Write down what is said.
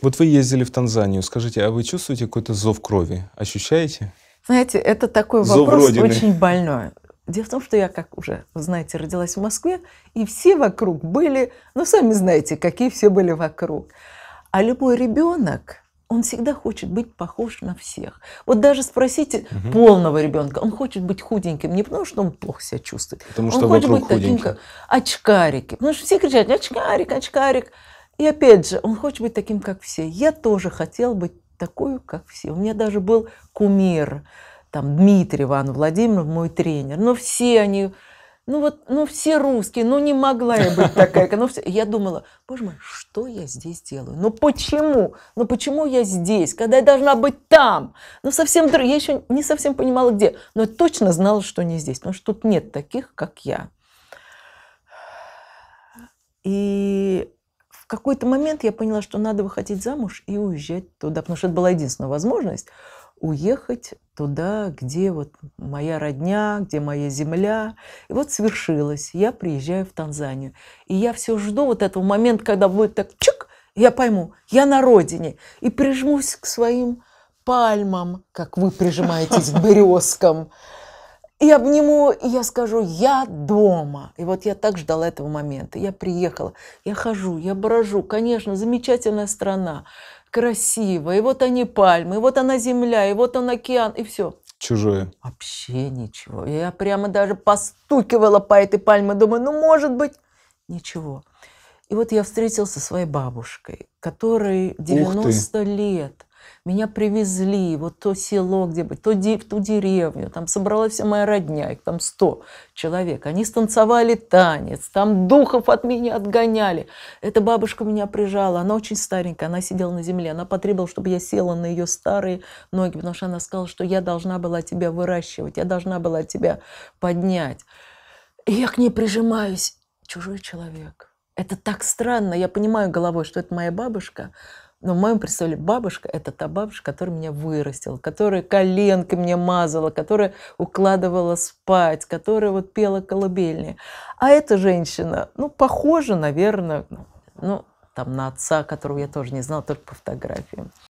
Вот вы ездили в Танзанию. Скажите, а вы чувствуете какой-то зов крови? Ощущаете? Знаете, это такой зов вопрос Родины. очень больной. Дело в том, что я, как уже знаете, родилась в Москве, и все вокруг были, ну, сами знаете, какие все были вокруг. А любой ребенок, он всегда хочет быть похож на всех. Вот даже спросите угу. полного ребенка, он хочет быть худеньким не потому, что он плохо себя чувствует, потому он что хочет быть таким, как очкарики. Потому что все кричат, очкарик, очкарик. И опять же, он хочет быть таким, как все. Я тоже хотел быть такой, как все. У меня даже был кумир, там, Дмитрий Иван Владимиров, мой тренер. Но все они, ну вот, ну все русские, ну не могла я быть такая. Ну, все. Я думала, боже мой, что я здесь делаю? Ну почему? Ну почему я здесь, когда я должна быть там? Ну совсем, я еще не совсем понимала, где. Но я точно знала, что не здесь, потому что тут нет таких, как я. И какой-то момент я поняла, что надо выходить замуж и уезжать туда, потому что это была единственная возможность уехать туда, где вот моя родня, где моя земля. И вот свершилось. Я приезжаю в Танзанию. И я все жду вот этого момента, когда будет так чик, я пойму, я на родине. И прижмусь к своим пальмам, как вы прижимаетесь к березкам и обниму, и я скажу, я дома. И вот я так ждала этого момента. Я приехала, я хожу, я брожу. Конечно, замечательная страна, красивая. И вот они пальмы, и вот она земля, и вот он океан, и все. Чужое. Вообще ничего. Я прямо даже постукивала по этой пальме, думаю, ну, может быть, ничего. И вот я встретился со своей бабушкой, которой 90 лет. Меня привезли, вот то село, где бы, то в ту деревню, там собралась вся моя родня, их там сто человек. Они станцевали танец, там духов от меня отгоняли. Эта бабушка меня прижала, она очень старенькая, она сидела на земле, она потребовала, чтобы я села на ее старые ноги, потому что она сказала, что я должна была тебя выращивать, я должна была тебя поднять. И я к ней прижимаюсь, чужой человек. Это так странно, я понимаю головой, что это моя бабушка, но в моем представлении бабушка – это та бабушка, которая меня вырастила, которая коленки мне мазала, которая укладывала спать, которая вот пела колыбельные. А эта женщина, ну, похожа, наверное, ну, там на отца, которого я тоже не знала, только по фотографиям.